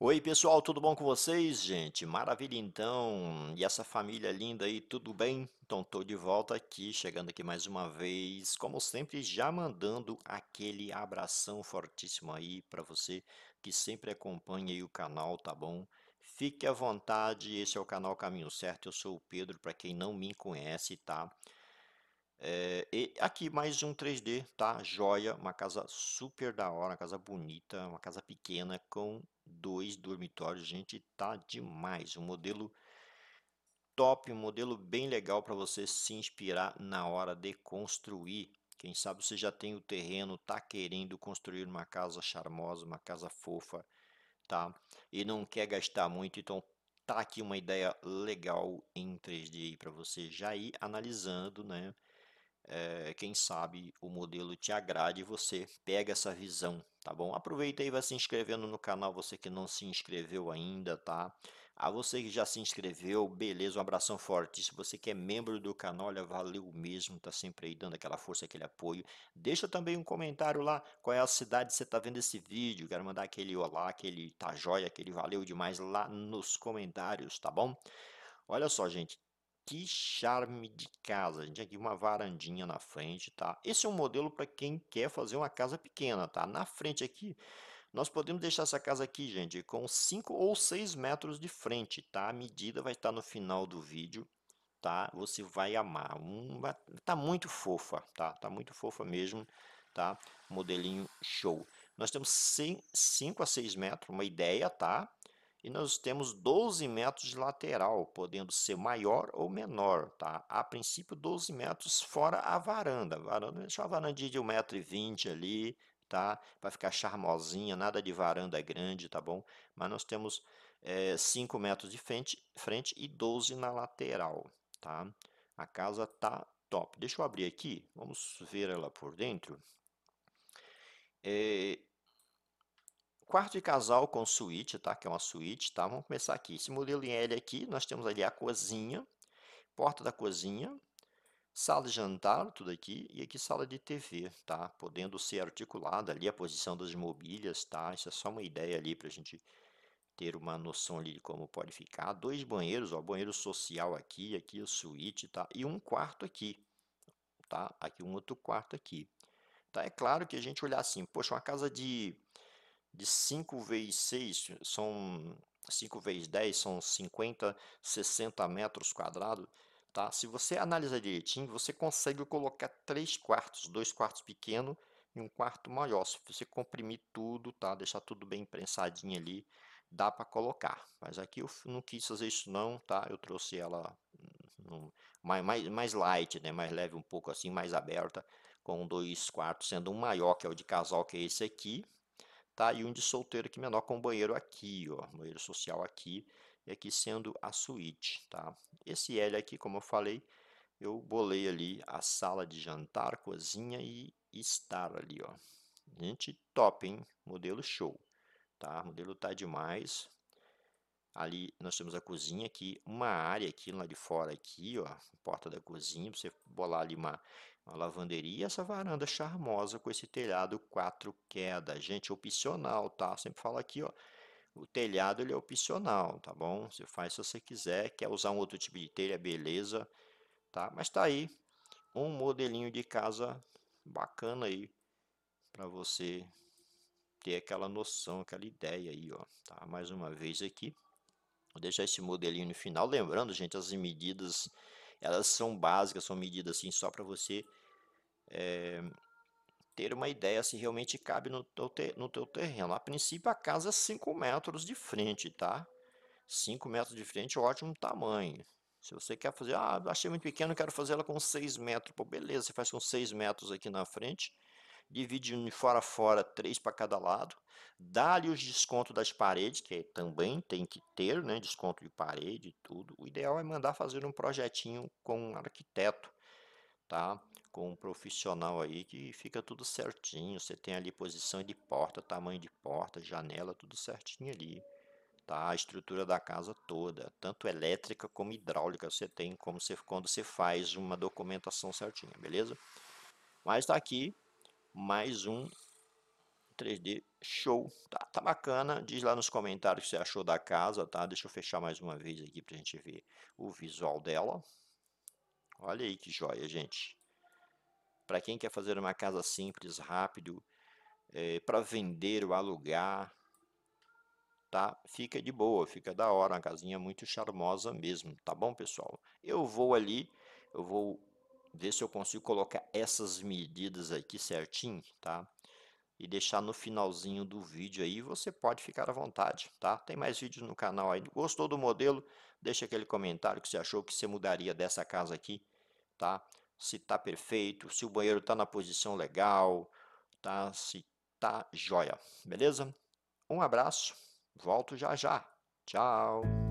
Oi pessoal, tudo bom com vocês, gente? Maravilha então! E essa família linda aí, tudo bem? Então estou de volta aqui, chegando aqui mais uma vez, como sempre, já mandando aquele abração fortíssimo aí para você que sempre acompanha o canal, tá bom? Fique à vontade, esse é o canal Caminho Certo, eu sou o Pedro, para quem não me conhece, tá? É, e aqui mais um 3D, tá? Joia, uma casa super da hora, uma casa bonita, uma casa pequena com dois dormitórios, gente, tá demais. Um modelo top, um modelo bem legal para você se inspirar na hora de construir. Quem sabe você já tem o terreno, tá querendo construir uma casa charmosa, uma casa fofa, tá? E não quer gastar muito, então tá aqui uma ideia legal em 3D para você já ir analisando, né? é, quem sabe o modelo te agrade e você pega essa visão, tá bom? Aproveita aí, vai se inscrevendo no canal, você que não se inscreveu ainda, tá? A você que já se inscreveu, beleza, um abração forte. Se você que é membro do canal, olha, valeu mesmo, tá sempre aí dando aquela força, aquele apoio. Deixa também um comentário lá, qual é a cidade que você tá vendo esse vídeo, quero mandar aquele olá, aquele tá joia, aquele valeu demais lá nos comentários, tá bom? Olha só, gente, que charme de casa! A gente tem aqui uma varandinha na frente, tá? Esse é um modelo para quem quer fazer uma casa pequena, tá? Na frente aqui, nós podemos deixar essa casa aqui, gente, com 5 ou 6 metros de frente, tá? A medida vai estar no final do vídeo, tá? Você vai amar. Um, tá muito fofa, tá? Tá muito fofa mesmo, tá? Modelinho show. Nós temos 5 a 6 metros, uma ideia, tá? E nós temos 12 metros de lateral, podendo ser maior ou menor, tá? A princípio 12 metros fora a varanda. A varanda deixa uma varandinha de 1,20m ali, tá? Vai ficar charmosinha, nada de varanda grande, tá bom? Mas nós temos é, eh, 5 metros de frente, frente e 12 na lateral, tá? A casa tá top. Deixa eu abrir aqui, vamos ver ela por dentro. É, Quarto de casal com suíte, tá? Que é uma suíte, tá? Vamos começar aqui. Esse modelo em L aqui, nós temos ali a cozinha, porta da cozinha, sala de jantar, tudo aqui, e aqui sala de TV, tá? Podendo ser articulada ali a posição das mobílias, tá? Isso é só uma ideia ali para a gente ter uma noção ali de como pode ficar. Dois banheiros, ó, banheiro social aqui, aqui a suíte, tá? E um quarto aqui, tá? Aqui um outro quarto aqui. Tá? É claro que a gente olhar assim, poxa, uma casa de de 5 vezes 6 são 5 vezes 10 são 50, 60 metros quadrados, tá? Se você analisar direitinho, você consegue colocar 3 quartos, 2 quartos pequenos e um quarto maior. Se você comprimir tudo, tá? Deixar tudo bem prensadinho ali, dá para colocar. Mas aqui eu não quis fazer isso não, tá? Eu trouxe ela hum, hum, mais, mais, mais light, né? Mais leve um pouco assim, mais aberta, com dois quartos, sendo um maior que é o de casal, que é esse aqui, tá? E um de solteiro aqui menor com banheiro aqui, ó, banheiro social aqui, e aqui sendo a suíte, tá? Esse L aqui, como eu falei, eu bolei ali a sala de jantar, cozinha e estar ali, ó. Gente, top, hein? Modelo show, tá? modelo tá demais, Ali nós temos a cozinha aqui, uma área aqui lá de fora aqui, ó, porta da cozinha, para você bolar ali uma, uma lavanderia. E essa varanda charmosa com esse telhado quatro quedas. Gente, opcional, tá? Eu sempre falo aqui, ó. O telhado ele é opcional, tá bom? Você faz se você quiser, quer usar um outro tipo de telha, beleza, tá? Mas tá aí um modelinho de casa bacana aí para você ter aquela noção, aquela ideia aí, ó. Tá? Mais uma vez aqui, Vou deixar esse modelinho no final. Lembrando, gente, as medidas, elas são básicas, são medidas assim só para você é, ter uma ideia se realmente cabe no teu, ter, no teu terreno. A princípio, a casa é 5 metros de frente, tá? 5 metros de frente ótimo tamanho. Se você quer fazer, ah, achei muito pequeno, quero fazer ela com 6 metros. Pô, beleza, você faz com 6 metros aqui na frente divide de fora a fora, três para cada lado, dá-lhe os descontos das paredes, que também tem que ter, né, desconto de parede e tudo. O ideal é mandar fazer um projetinho com um arquiteto, tá? Com um profissional aí que fica tudo certinho, você tem ali posição de porta, tamanho de porta, janela, tudo certinho ali. Tá, a estrutura da casa toda, tanto elétrica como hidráulica, você tem como você, quando você faz uma documentação certinha, beleza? Mas tá aqui mais um 3D show, tá, tá bacana, diz lá nos comentários o que você achou da casa, tá, deixa eu fechar mais uma vez aqui pra gente ver o visual dela, olha aí que joia, gente, para quem quer fazer uma casa simples, rápido, é, para vender ou alugar, tá? Fica de boa, fica da hora, uma casinha muito charmosa mesmo, tá bom, pessoal? Eu vou ali, eu vou ver se eu consigo colocar essas medidas aqui certinho, tá? E deixar no finalzinho do vídeo aí, você pode ficar à vontade, tá? Tem mais vídeos no canal aí. Gostou do modelo? Deixa aquele comentário que você achou que você mudaria dessa casa aqui, tá? Se tá perfeito, se o banheiro tá na posição legal, tá? Se tá joia, beleza? Um abraço, volto já já. Tchau!